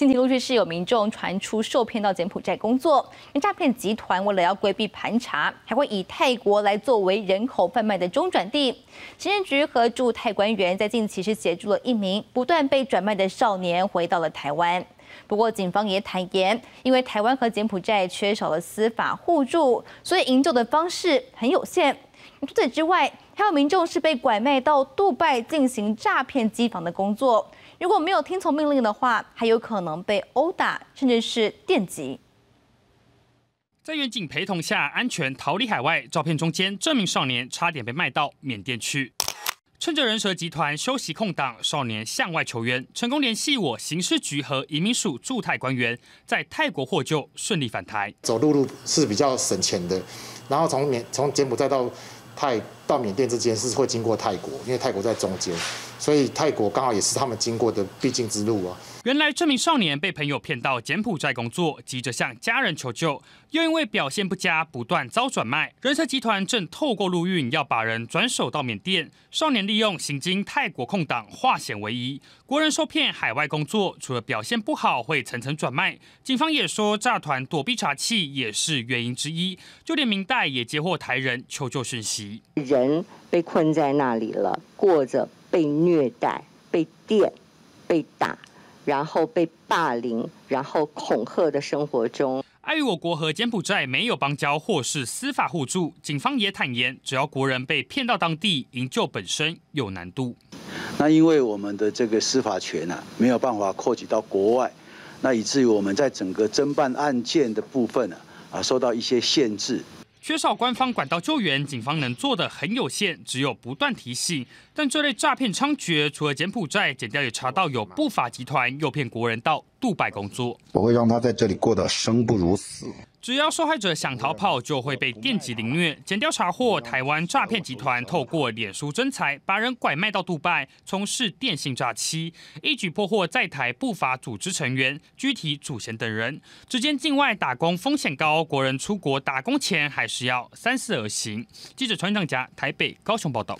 近期陆续是有民众传出受骗到柬埔寨工作，诈骗集团为了要规避盘查，还会以泰国来作为人口贩卖的中转地。行政局和驻泰官员在近期是协助了一名不断被转卖的少年回到了台湾。不过，警方也坦言，因为台湾和柬埔寨缺少了司法互助，所以营救的方式很有限。除此之外，还有民众是被拐卖到杜拜进行诈骗机房的工作，如果没有听从命令的话，还有可能被殴打，甚至是电击。在远警陪同下，安全逃离海外。照片中间这名少年差点被卖到缅甸去。趁着人蛇集团休息空档，少年向外求援，成功联系我刑事局和移民署驻泰官员，在泰国获救，顺利返台。走路路是比较省钱的，然后从缅从柬埔寨到泰。到缅甸这件事会经过泰国，因为泰国在中间，所以泰国刚好也是他们经过的必经之路啊。原来这名少年被朋友骗到柬埔寨工作，急着向家人求救，又因为表现不佳，不断遭转卖。人蛇集团正透过陆运要把人转手到缅甸。少年利用行经泰国空档化险为夷。国人受骗海外工作，除了表现不好会层层转卖，警方也说诈团躲避查气也是原因之一。就连明代也接获台人求救讯息。人被困在那里了，过着被虐待、被电、被打，然后被霸凌，然后恐吓的生活中。碍于我国和柬埔寨没有邦交或是司法互助，警方也坦言，只要国人被骗到当地，营救本身有难度。那因为我们的这个司法权呢，没有办法扩及到国外，那以至于我们在整个侦办案件的部分呢，啊，受到一些限制。缺少官方管道救援，警方能做的很有限，只有不断提醒。但这类诈骗猖獗，除了柬埔寨，检调也查到有不法集团诱骗国人到。杜拜工作，我会让他在这里过得生不如死。只要受害者想逃跑，就会被电击凌虐、检掉查获，台湾诈骗集团透过脸书征才，把人拐卖到杜拜，从事电信诈欺，一举破获在台不法组织成员、具体主嫌等人。只见境外打工风险高，国人出国打工前还是要三思而行。记者传正家台北、高雄报道。